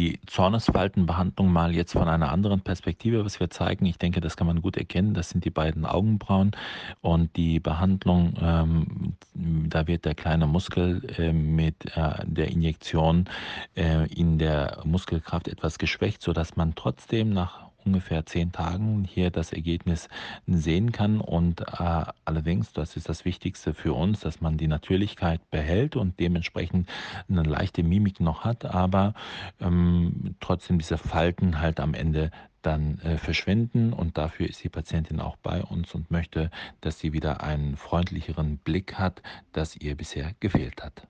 die Zornesfaltenbehandlung mal jetzt von einer anderen Perspektive, was wir zeigen. Ich denke, das kann man gut erkennen. Das sind die beiden Augenbrauen und die Behandlung, ähm, da wird der kleine Muskel äh, mit äh, der Injektion äh, in der Muskelkraft etwas geschwächt, sodass man trotzdem nach ungefähr zehn Tagen hier das Ergebnis sehen kann. Und äh, allerdings, das ist das Wichtigste für uns, dass man die Natürlichkeit behält und dementsprechend eine leichte Mimik noch hat, aber ähm, trotzdem diese Falten halt am Ende dann äh, verschwinden und dafür ist die Patientin auch bei uns und möchte, dass sie wieder einen freundlicheren Blick hat, das ihr bisher gefehlt hat.